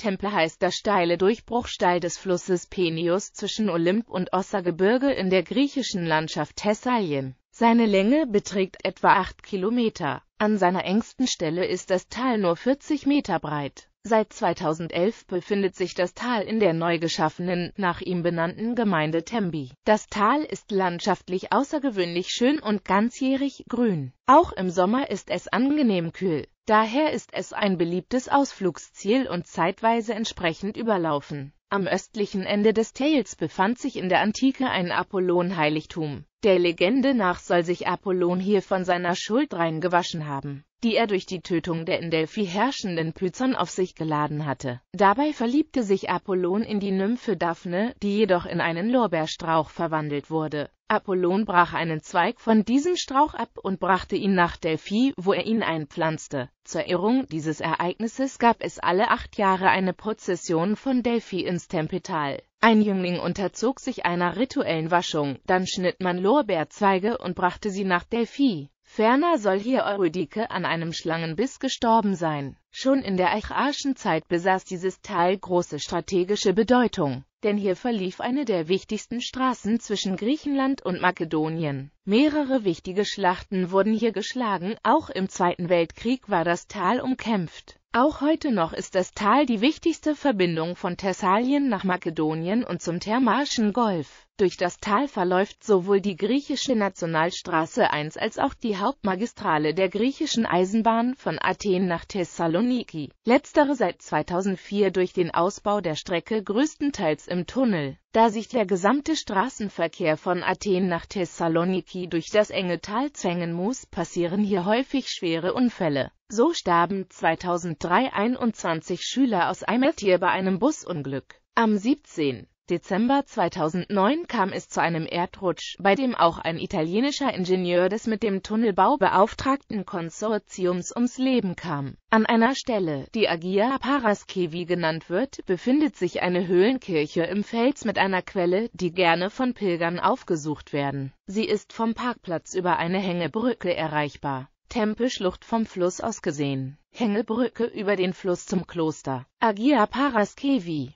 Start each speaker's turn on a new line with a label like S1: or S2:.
S1: Tempel heißt der steile Durchbruchsteil des Flusses Penius zwischen Olymp und Ossergebirge in der griechischen Landschaft Thessalien. Seine Länge beträgt etwa 8 Kilometer. An seiner engsten Stelle ist das Tal nur 40 Meter breit. Seit 2011 befindet sich das Tal in der neu geschaffenen, nach ihm benannten Gemeinde Tembi. Das Tal ist landschaftlich außergewöhnlich schön und ganzjährig grün. Auch im Sommer ist es angenehm kühl. Daher ist es ein beliebtes Ausflugsziel und zeitweise entsprechend überlaufen. Am östlichen Ende des Tales befand sich in der Antike ein Apollon-Heiligtum der Legende nach soll sich Apollon hier von seiner Schuld rein gewaschen haben, die er durch die Tötung der in Delphi herrschenden Python auf sich geladen hatte. Dabei verliebte sich Apollon in die Nymphe Daphne, die jedoch in einen Lorbeerstrauch verwandelt wurde. Apollon brach einen Zweig von diesem Strauch ab und brachte ihn nach Delphi, wo er ihn einpflanzte. Zur Ehrung dieses Ereignisses gab es alle acht Jahre eine Prozession von Delphi ins Tempetal. Ein Jüngling unterzog sich einer rituellen Waschung, dann schnitt man Lorbeerzweige und brachte sie nach Delphi. Ferner soll hier Eurydike an einem Schlangenbiss gestorben sein. Schon in der archaischen Zeit besaß dieses Tal große strategische Bedeutung, denn hier verlief eine der wichtigsten Straßen zwischen Griechenland und Makedonien. Mehrere wichtige Schlachten wurden hier geschlagen, auch im Zweiten Weltkrieg war das Tal umkämpft. Auch heute noch ist das Tal die wichtigste Verbindung von Thessalien nach Makedonien und zum Thermarschen Golf. Durch das Tal verläuft sowohl die griechische Nationalstraße 1 als auch die Hauptmagistrale der griechischen Eisenbahn von Athen nach Thessaloniki, letztere seit 2004 durch den Ausbau der Strecke größtenteils im Tunnel. Da sich der gesamte Straßenverkehr von Athen nach Thessaloniki durch das enge Tal zwängen muss, passieren hier häufig schwere Unfälle. So starben 2003 21 Schüler aus Eimertier bei einem Busunglück. Am 17. Dezember 2009 kam es zu einem Erdrutsch, bei dem auch ein italienischer Ingenieur des mit dem Tunnelbau beauftragten Konsortiums ums Leben kam. An einer Stelle, die Agia Paraskevi genannt wird, befindet sich eine Höhlenkirche im Fels mit einer Quelle, die gerne von Pilgern aufgesucht werden. Sie ist vom Parkplatz über eine Hängebrücke erreichbar. Tempelschlucht vom Fluss aus gesehen. Hängebrücke über den Fluss zum Kloster. Agia Paraskevi